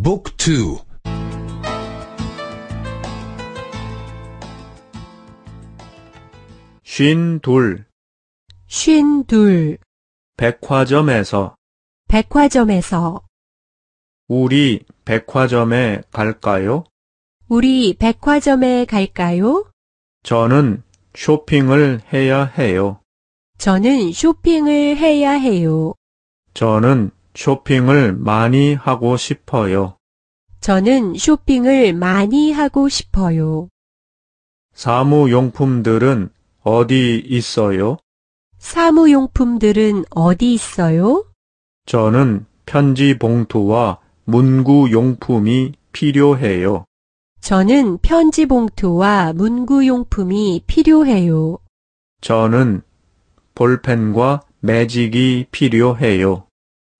Book ทู쉰둘쉰둘 백화점에서 백화점에서 우리 백화점에 갈까요? 우리 백화점에 갈까요? 저는 쇼핑을 해야 해요. 저는 쇼핑을 해야 해요. 저는 쇼핑을 많이 하고 싶어요. 저는 쇼핑을 많이 하고 싶어요. 사무용품들은 어디 있어요? 사무용품들은 어디 있어요? 저는 편지 봉투와 문구 용품이 필요해요. 저는 편지 봉투와 문구 용품이 필요해요. 저는 볼펜과 매직이 필요해요.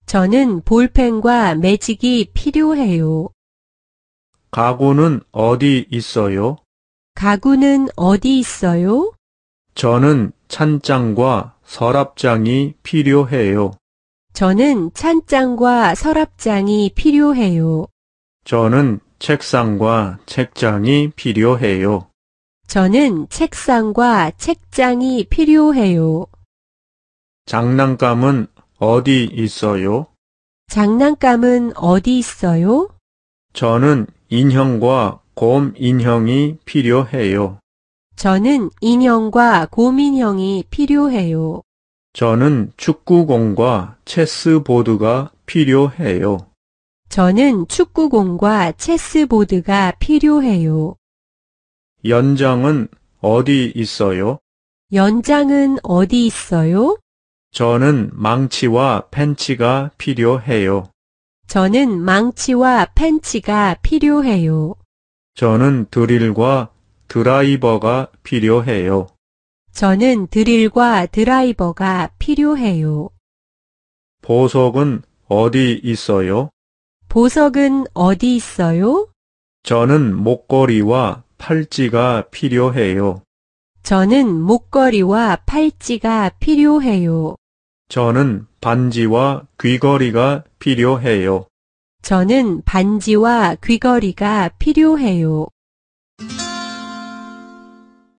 저는 볼펜과 매직이 필요해요. 가구는 어디 있어요? 가구는 어디 있어요? 저는 찬장과 서랍장이 필요해요. 저는 찬장과 서랍장이 필요해요. 저는 책상과 책장이 필요해요. 저는 책상과 책장이 필요해요. 장난감은 어디 있어요? 장난감은 어디 있어요? 저는 인형과 곰 인형이 필요해요. 저는 인형과 곰 인형이 필요해요. 저는 축구공과 체스보드가 필요해요. 저는 축구공과 체스보드가 필요해요. 연장은 어디 있어요? 연장은 어디 있어요? 저는 망치와 팬치가 필요해요. 저는 망치와 팬치가 필요해요. 저는 드릴과 드라이버가 필요해요. 저는 드릴과 드라이버가 필요해요. 보석은 어디 있어요? 보석은 어디 있어요? 저는 목걸이와 팔찌가 필요해요. 저는 목걸이와 팔찌가 필요해요. 저는 반지와 귀걸이가 필요해요. 저는 반지와 귀걸이가 필요해요.